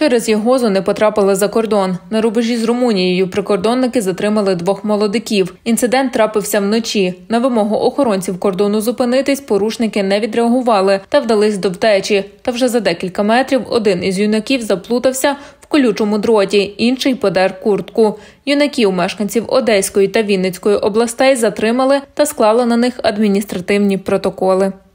Через його зони потрапили за кордон. На рубежі з Румунією прикордонники затримали двох молодиків. Інцидент трапився вночі. На вимогу охоронців кордону зупинитись порушники не відреагували та вдались до втечі. Та вже за декілька метрів один із юнаків заплутався в колючому дроті, інший подер куртку. Юнаків мешканців Одеської та Вінницької областей затримали та склали на них адміністративні протоколи.